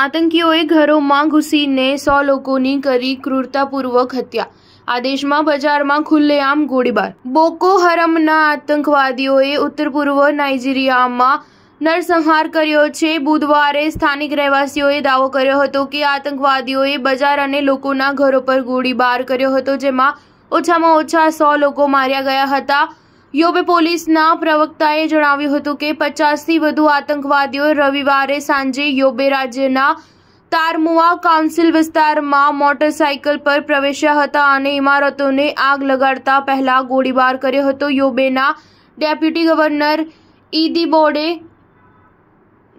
આતંકીઓએ ઘરોમાં ઘૂસીને સો લોકોની કરી ક્રૂરતાપૂર્વક હત્યા આદેશમાં બજારમાં ખુલ્લેઆમ ગોળીબાર બોકો હરમના આતંકવાદીઓએ ઉત્તર પૂર્વ નાઇજીરિયામાં નરસંહાર કર્યો છે બુધવારે સ્થાનિક રહેવાસીઓએ દાવો કર્યો હતો કે આતંકવાદીઓએ બજાર અને લોકોના ઘરો પર ગોળીબાર કર્યો હતો જેમાં ઓછામાં ઓછા સો લોકો માર્યા ગયા હતા યોબે પોલીસના પ્રવક્તાએ જણાવ્યું હતું કે પચાસથી વધુ આતંકવાદીઓ રવિવારે સાંજે યોબે રાજ્યના તારમુઆ કાઉન્સિલ વિસ્તારમાં મોટરસાઇકલ પર પ્રવેશ્યા હતા અને ઇમારતોને આગ લગાડતા પહેલા ગોળીબાર કર્યો હતો યોબેના ડેપ્યુટી ગવર્નર ઈદી બોર્ડે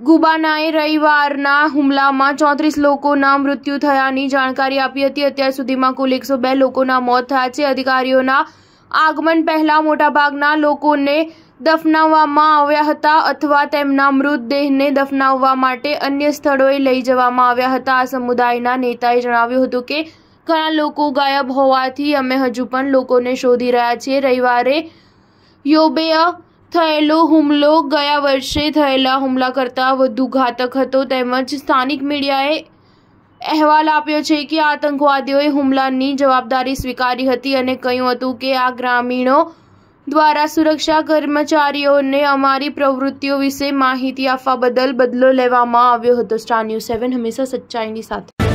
ગુબાનાએ રવિવારના હુમલામાં ચોત્રીસ લોકોના મૃત્યુ થયાની જાણકારી આપી હતી અત્યાર સુધીમાં કુલ એકસો બે લોકોના મોત થયા છે અધિકારીઓના આગમન પહેલા મોટાભાગના લોકોને દફનાવવામાં આવ્યા હતા અથવા તેમના મૃતદેહને દફનાવવા માટે અન્ય સ્થળોએ લઈ જવામાં આવ્યા હતા આ સમુદાયના નેતાએ જણાવ્યું હતું કે ઘણા લોકો ગાયબ હોવાથી અમે હજુ પણ લોકોને શોધી રહ્યા છીએ રવિવારે યોબેય થયેલો હુમલો ગયા વર્ષે થયેલા હુમલા કરતાં વધુ ઘાતક હતો તેમજ સ્થાનિક મીડિયાએ અહેવાલ આપ્યો છે કે આતંકવાદીઓએ હુમલાની જવાબદારી સ્વીકારી હતી અને કહ્યું હતું કે આ ગ્રામીણો દ્વારા સુરક્ષા કર્મચારીઓને અમારી પ્રવૃત્તિઓ વિશે માહિતી આપવા બદલ બદલો લેવામાં આવ્યો હતો સ્ટાર ન્યૂઝ સેવન હંમેશા સચ્ચાઈની સાથે